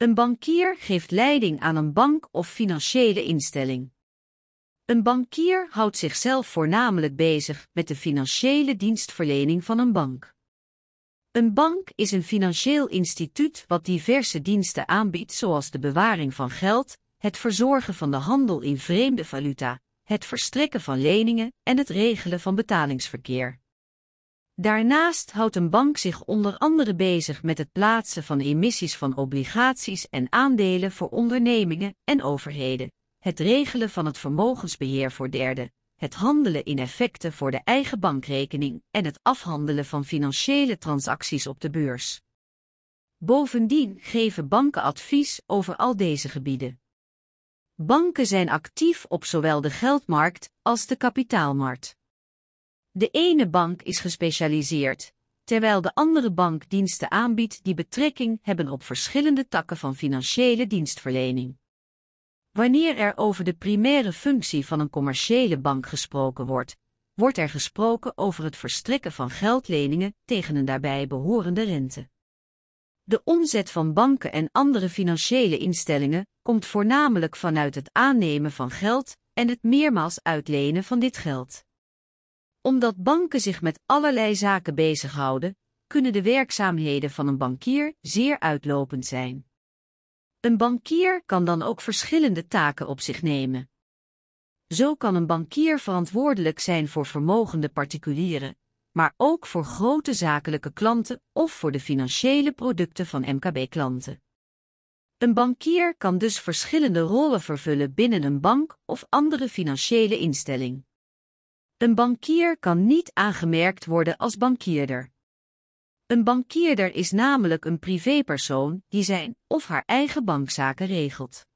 Een bankier geeft leiding aan een bank of financiële instelling. Een bankier houdt zichzelf voornamelijk bezig met de financiële dienstverlening van een bank. Een bank is een financieel instituut wat diverse diensten aanbiedt zoals de bewaring van geld, het verzorgen van de handel in vreemde valuta, het verstrekken van leningen en het regelen van betalingsverkeer. Daarnaast houdt een bank zich onder andere bezig met het plaatsen van emissies van obligaties en aandelen voor ondernemingen en overheden, het regelen van het vermogensbeheer voor derden, het handelen in effecten voor de eigen bankrekening en het afhandelen van financiële transacties op de beurs. Bovendien geven banken advies over al deze gebieden. Banken zijn actief op zowel de geldmarkt als de kapitaalmarkt. De ene bank is gespecialiseerd, terwijl de andere bank diensten aanbiedt die betrekking hebben op verschillende takken van financiële dienstverlening. Wanneer er over de primaire functie van een commerciële bank gesproken wordt, wordt er gesproken over het verstrekken van geldleningen tegen een daarbij behorende rente. De omzet van banken en andere financiële instellingen komt voornamelijk vanuit het aannemen van geld en het meermaals uitlenen van dit geld omdat banken zich met allerlei zaken bezighouden, kunnen de werkzaamheden van een bankier zeer uitlopend zijn. Een bankier kan dan ook verschillende taken op zich nemen. Zo kan een bankier verantwoordelijk zijn voor vermogende particulieren, maar ook voor grote zakelijke klanten of voor de financiële producten van MKB-klanten. Een bankier kan dus verschillende rollen vervullen binnen een bank of andere financiële instelling. Een bankier kan niet aangemerkt worden als bankierder. Een bankierder is namelijk een privépersoon die zijn of haar eigen bankzaken regelt.